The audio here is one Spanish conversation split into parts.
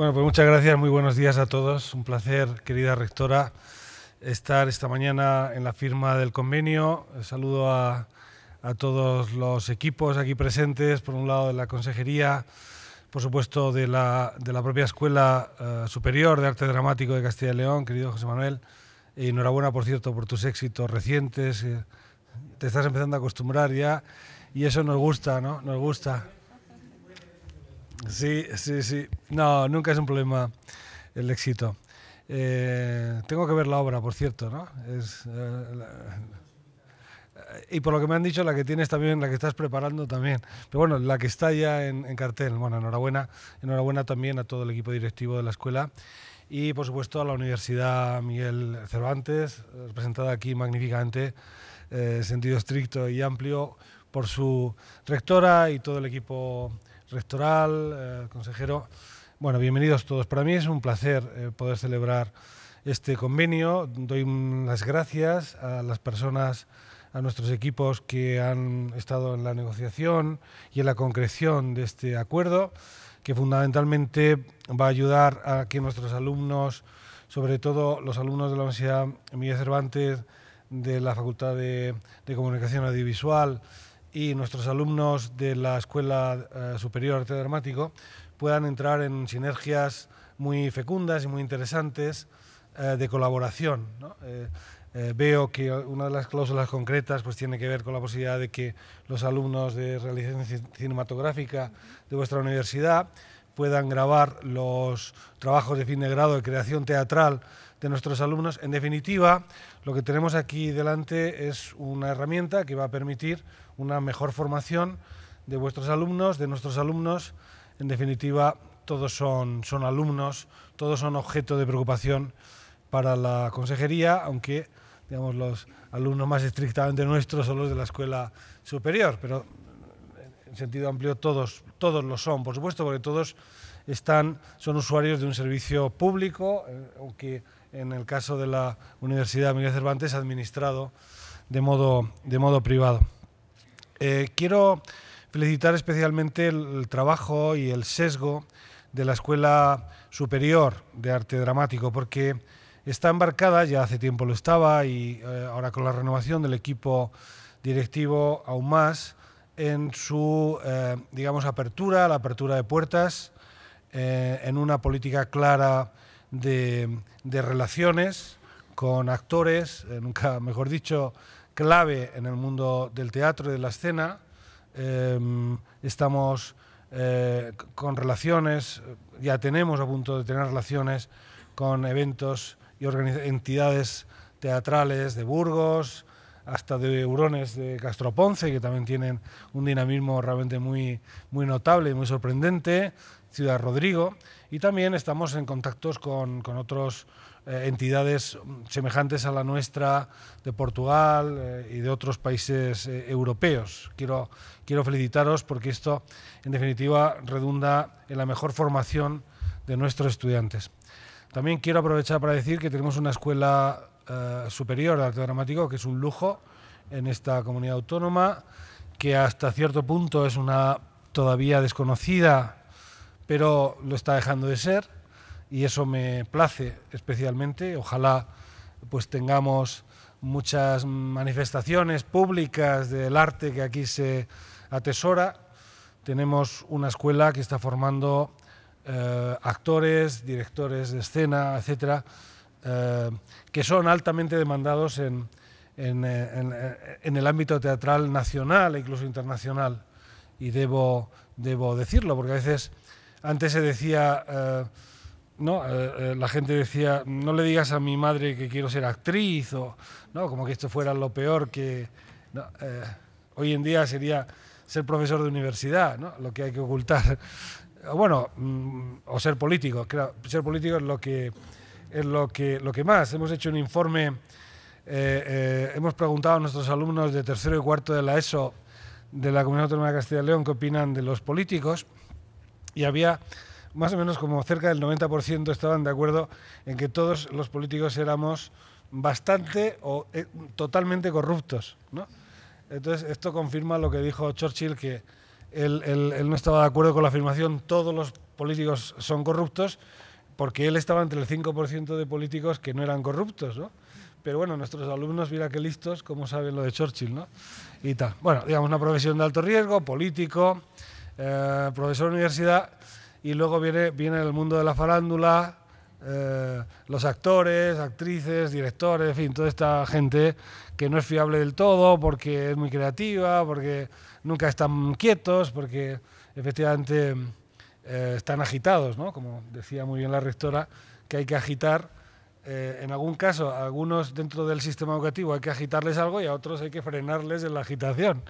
Bueno, pues muchas gracias, muy buenos días a todos. Un placer, querida rectora, estar esta mañana en la firma del convenio. Saludo a, todos los equipos aquí presentes, por un lado de la Consejería, por supuesto de la, propia Escuela eh, Superior de Arte Dramático de Castilla y León, querido José Manuel. Y enhorabuena, por cierto, por tus éxitos recientes. Te estás empezando a acostumbrar ya y eso nos gusta, ¿no? Nos gusta. Sí, sí, sí. No, nunca es un problema el éxito. Eh, tengo que ver la obra, por cierto, ¿no? Eh, y por lo que me han dicho, la que tienes también, la que estás preparando también. Pero bueno, la que está ya en, cartel. Bueno, enhorabuena. Enhorabuena también a todo el equipo directivo de la escuela y, por supuesto, a la Universidad Miguel Cervantes, representada aquí magníficamente, eh, sentido estricto y amplio, por su rectora y todo el equipo rectoral, eh, consejero. Bueno, bienvenidos todos. Para mí es un placer eh, poder celebrar este convenio. Doy las gracias a las personas, a nuestros equipos que han estado en la negociación y en la concreción de este acuerdo, que fundamentalmente va a ayudar a que nuestros alumnos, sobre todo los alumnos de la Universidad Miguel Cervantes, de la Facultad de, de Comunicación Audiovisual, y nuestros alumnos de la Escuela eh, Superior de Arte Dramático puedan entrar en sinergias muy fecundas y muy interesantes eh, de colaboración. Eh, veo que una de las cláusulas concretas pues, tiene que ver con la posibilidad de que los alumnos de realización cinematográfica de vuestra universidad puedan grabar los trabajos de fin de grado de creación teatral de nuestros alumnos. En definitiva, lo que tenemos aquí delante es una herramienta que va a permitir una mejor formación de vuestros alumnos, de nuestros alumnos. En definitiva, todos son, son alumnos, todos son objeto de preocupación para la consejería, aunque digamos, los alumnos más estrictamente nuestros son los de la escuela superior, pero en sentido amplio todos, todos lo son, por supuesto, porque todos están, son usuarios de un servicio público, aunque eh, en el caso de la Universidad Miguel Cervantes administrado de modo, de modo privado. Eh, quiero felicitar especialmente el, trabajo y el sesgo de la Escuela Superior de Arte Dramático, porque está embarcada, ya hace tiempo lo estaba, y eh, ahora con la renovación del equipo directivo aún más, en su, eh, digamos, apertura, la apertura de puertas, en una política clara de, de relaciones con actores, nunca mejor dicho, clave en el mundo del teatro y de la escena. Em, estamos eh, con relaciones, eh, ya tenemos a punto de tener relaciones con eventos y entidades teatrales de Burgos, hasta de Eurones de Castroponce, que también tienen un dinamismo realmente muy, muy notable y muy sorprendente, Ciudad Rodrigo, y también estamos en contactos con, con otros eh, entidades semejantes a la nuestra de Portugal eh, y de otros países eh, europeos. Quiero, quiero felicitaros porque esto, en definitiva, redunda en la mejor formación de nuestros estudiantes. También quiero aprovechar para decir que tenemos una escuela superior de arte dramático, que es un lujo en esta comunidad autónoma, que hasta cierto punto es una todavía desconocida, pero lo está dejando de ser y eso me place especialmente. Ojalá pues tengamos muchas manifestaciones públicas del arte que aquí se atesora. Tenemos una escuela que está formando eh, actores, directores de escena, etcétera, eh, que son altamente demandados eh, en, el ámbito teatral nacional e incluso internacional. Y debo, debo decirlo, porque a veces antes se decía... ¿no? Eh, eh, la gente decía, no le digas a mi madre que quiero ser actriz, o ¿no? como que esto fuera lo peor que... Eh, hoy en día sería ser profesor de universidad, ¿no? lo que hay que ocultar. Bueno, mm, o ser político, ser político es lo que, es lo que, lo que más. Hemos hecho un informe, hemos preguntado a nuestros alumnos de tercero y cuarto de la ESO de la Comunidad Autónoma de Castilla y León qué opinan de los políticos y había más o menos como cerca del 90% estaban de acuerdo en que todos los políticos éramos bastante o eh, totalmente corruptos. ¿no? Entonces, esto confirma lo que dijo Churchill, que él, no estaba de acuerdo con la afirmación todos los políticos son corruptos, porque él estaba entre el 5% de políticos que no eran corruptos. ¿no? Pero bueno, nuestros alumnos, mira qué listos, cómo saben lo de Churchill. ¿no? Y tal. Bueno, digamos, una profesión de alto riesgo, político, eh, profesor de universidad y luego viene, viene el mundo de la farándula, eh, los actores, actrices, directores, en fin, toda esta gente que no es fiable del todo porque es muy creativa, porque nunca están quietos, porque efectivamente eh, están agitados, ¿no? Como decía muy bien la rectora, que hay que agitar eh, en algún caso, algunos dentro del sistema educativo hay que agitarles algo y a otros hay que frenarles en la agitación.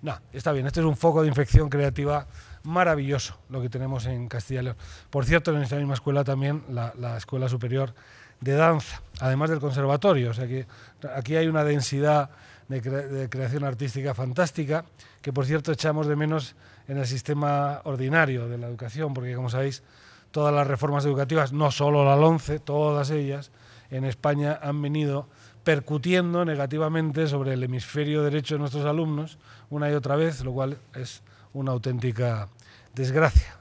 No, está bien, este es un foco de infección creativa maravilloso, lo que tenemos en Castilla y León. Por cierto, en esta misma escuela también, la, Escuela Superior de Danza, además del conservatorio, o sea que aquí hay una densidad de, de creación artística fantástica, que por cierto echamos de menos en el sistema ordinario de la educación, porque como sabéis, todas las reformas educativas, no solo la LONCE, todas ellas en España han venido percutiendo negativamente sobre el hemisferio derecho de nuestros alumnos una y otra vez, lo cual es una auténtica desgracia.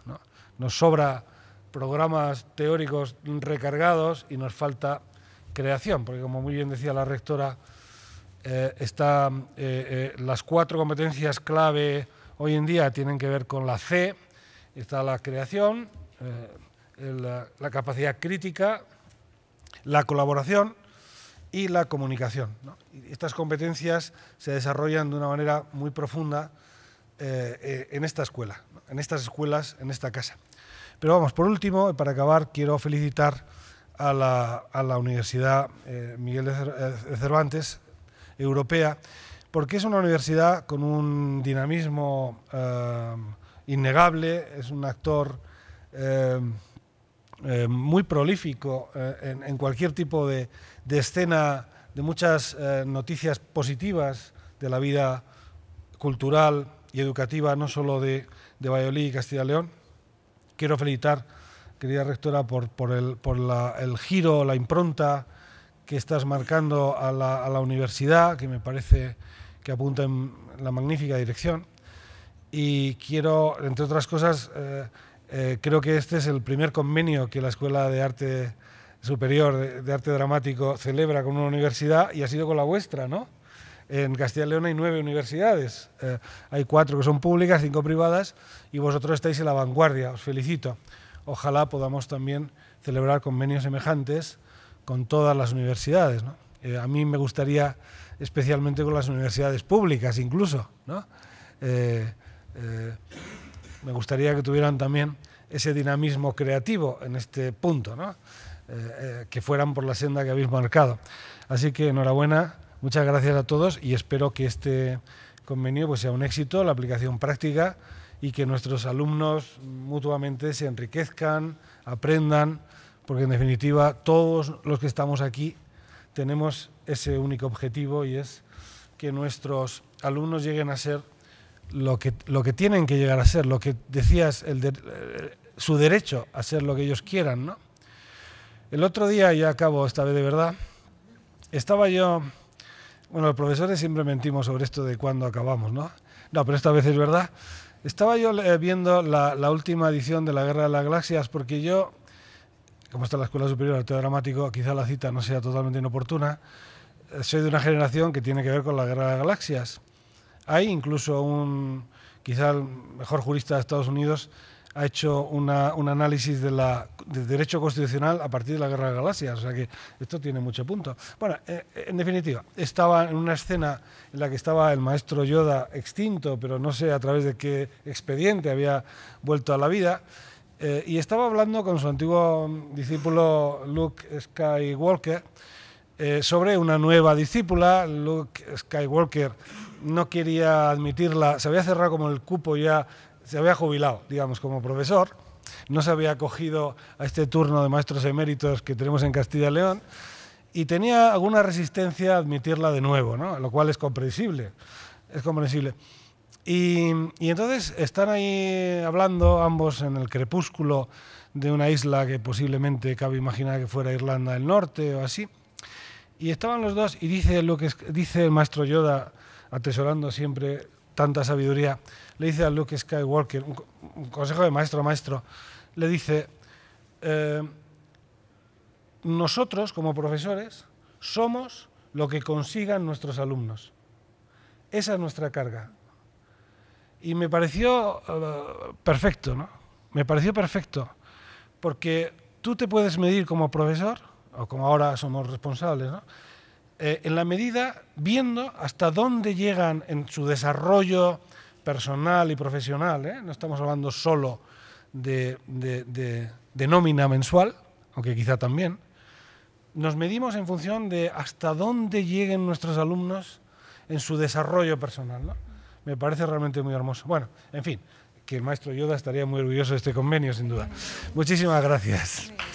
Nos sobra programas teóricos recargados y nos falta creación, porque como muy bien decía la rectora, eh, eh, eh, las cuatro competencias clave hoy en día tienen que ver con la C, está la creación, eh, eh, la, capacidad crítica, la colaboración y la comunicación. estas competencias se desarrollan de una manera muy profunda eh, en esta escuela, en estas escuelas, en esta casa. Pero vamos, por último, para acabar, quiero felicitar a la, a la Universidad Miguel de Cervantes Europea, porque es una universidad con un dinamismo innegable, es un actor eh, eh, muy prolífico eh, en, cualquier tipo de, de escena, de muchas noticias positivas de la vida cultural y educativa, no solo de, de Valladolid y Castilla y León. Quiero felicitar, querida rectora, por, por, el, por la, el giro, la impronta que estás marcando a la, a la, universidad, que me parece que apunta en la magnífica dirección. Y quiero, entre otras cosas, eh, eh, creo que este es el primer convenio que la Escuela de Arte Superior de, Arte Dramático celebra con una universidad y ha sido con la vuestra, ¿no? En Castilla y León hay nueve universidades, eh, hay cuatro que son públicas, cinco privadas, y vosotros estáis en la vanguardia, os felicito. Ojalá podamos también celebrar convenios semejantes con todas las universidades. Eh, a mí me gustaría especialmente con las universidades públicas incluso. ¿no? me gustaría que tuvieran también ese dinamismo creativo en este punto, ¿no? Eh, eh, que fueran por la senda que habéis marcado. Así que enhorabuena, muchas gracias a todos y espero que este convenio pues, sea un éxito, la aplicación práctica y que nuestros alumnos mutuamente se enriquezcan, aprendan, porque en definitiva todos los que estamos aquí tenemos ese único objetivo y es que nuestros alumnos lleguen a ser lo que, tienen que llegar a ser, lo que decías, eh, su derecho a ser lo que ellos quieran. El otro día, ya acabo esta vez de verdad, estaba yo, bueno, los profesores siempre mentimos sobre esto de cuándo acabamos, ¿no? No, pero esta vez es verdad. Estaba yo eh, viendo la, última edición de La Guerra de las Galaxias porque yo, como está la Escuela Superior de Arte Dramático, quizá la cita no sea totalmente inoportuna, eh, soy de una generación que tiene que ver con la Guerra de las Galaxias. Hay incluso un, quizá el mejor jurista de Estados Unidos ha hecho un análisis de la, del derecho constitucional a partir de la Guerra de Galaxias, o sea que esto tiene mucho punto. Bueno, eh, eh, en definitiva, estaba en una escena en la que estaba el maestro Yoda extinto, pero no sé a través de qué expediente había vuelto a la vida, eh, y estaba hablando con su antiguo discípulo Luke Skywalker, eh, sobre una nueva discípula. Luke Skywalker no quería admitirla, se había cerrado como el cupo ya, se había jubilado, digamos, como profesor. No se había acogido a este turno de maestros eméritos que tenemos en Castilla y León y tenía alguna resistencia a admitirla de nuevo, ¿no? lo cual es comprensible. Es comprensible. Y, y, entonces están ahí hablando ambos en el crepúsculo de una isla que posiblemente cabe imaginar que fuera Irlanda del Norte o así. Y estaban los dos y dice lo que dice el maestro Yoda, atesorando siempre tanta sabiduría, le dice a Luke Skywalker, un, consejo de maestro a maestro, le dice, eh, nosotros como profesores somos lo que consigan nuestros alumnos. Esa es nuestra carga. Y me pareció eh, perfecto, ¿no? Me pareció perfecto, porque tú te puedes medir como profesor o como ahora somos responsables, ¿no? Eh, en la medida viendo hasta dónde llegan en su desarrollo personal y profesional, ¿eh? no estamos hablando solo de, nómina mensual, aunque quizá también, nos medimos en función de hasta dónde lleguen nuestros alumnos en su desarrollo personal. Me parece realmente muy hermoso. Bueno, en fin, que el maestro Yoda estaría muy orgulloso de este convenio, sin duda. Muchísimas gracias.